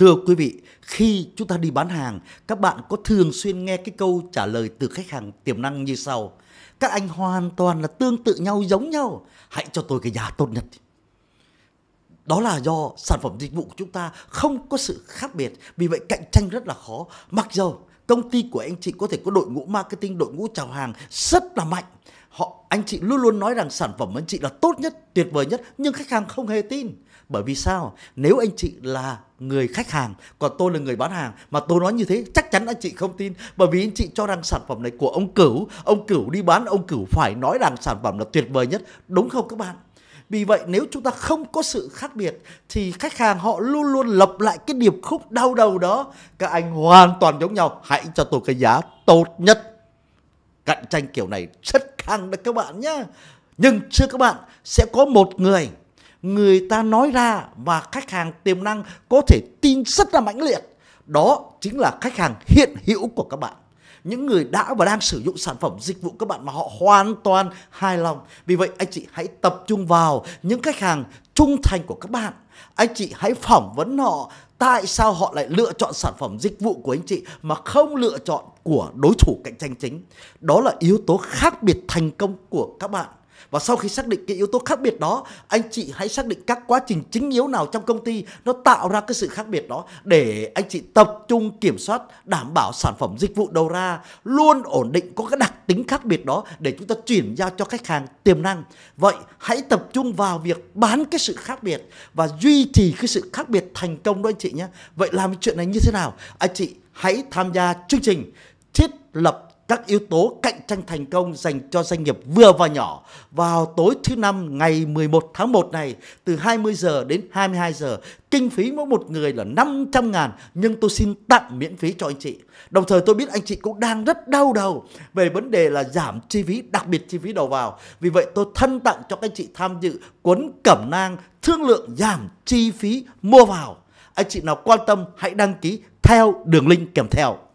Thưa quý vị, khi chúng ta đi bán hàng, các bạn có thường xuyên nghe cái câu trả lời từ khách hàng tiềm năng như sau. Các anh hoàn toàn là tương tự nhau, giống nhau. Hãy cho tôi cái giá tốt nhất. Đó là do sản phẩm dịch vụ của chúng ta không có sự khác biệt. Vì vậy cạnh tranh rất là khó. Mặc dù công ty của anh chị có thể có đội ngũ marketing đội ngũ chào hàng rất là mạnh họ anh chị luôn luôn nói rằng sản phẩm anh chị là tốt nhất tuyệt vời nhất nhưng khách hàng không hề tin bởi vì sao nếu anh chị là người khách hàng còn tôi là người bán hàng mà tôi nói như thế chắc chắn anh chị không tin bởi vì anh chị cho rằng sản phẩm này của ông cửu ông cửu đi bán ông cửu phải nói rằng sản phẩm là tuyệt vời nhất đúng không các bạn vì vậy nếu chúng ta không có sự khác biệt thì khách hàng họ luôn luôn lập lại cái điệp khúc đau đầu đó. Các anh hoàn toàn giống nhau, hãy cho tôi cái giá tốt nhất. Cạnh tranh kiểu này rất căng đấy các bạn nhé. Nhưng chưa các bạn sẽ có một người người ta nói ra và khách hàng tiềm năng có thể tin rất là mãnh liệt. Đó chính là khách hàng hiện hữu của các bạn những người đã và đang sử dụng sản phẩm dịch vụ các bạn mà họ hoàn toàn hài lòng. Vì vậy anh chị hãy tập trung vào những khách hàng trung thành của các bạn. Anh chị hãy phỏng vấn họ tại sao họ lại lựa chọn sản phẩm dịch vụ của anh chị mà không lựa chọn của đối thủ cạnh tranh chính. Đó là yếu tố khác biệt thành công của các bạn. Và sau khi xác định cái yếu tố khác biệt đó, anh chị hãy xác định các quá trình chính yếu nào trong công ty nó tạo ra cái sự khác biệt đó để anh chị tập trung kiểm soát đảm bảo sản phẩm dịch vụ đầu ra luôn ổn định có cái đặc tính khác biệt đó để chúng ta chuyển giao cho khách hàng tiềm năng. Vậy hãy tập trung vào việc bán cái sự khác biệt và duy trì cái sự khác biệt thành công đó anh chị nhé. Vậy làm chuyện này như thế nào? Anh chị hãy tham gia chương trình thiết lập các yếu tố cạnh tranh thành công dành cho doanh nghiệp vừa và nhỏ vào tối thứ năm ngày 11 tháng 1 này từ 20 giờ đến 22 giờ. Kinh phí mỗi một người là 500 ngàn nhưng tôi xin tặng miễn phí cho anh chị. Đồng thời tôi biết anh chị cũng đang rất đau đầu về vấn đề là giảm chi phí, đặc biệt chi phí đầu vào. Vì vậy tôi thân tặng cho các anh chị tham dự cuốn cẩm nang thương lượng giảm chi phí mua vào. Anh chị nào quan tâm hãy đăng ký theo đường link kèm theo.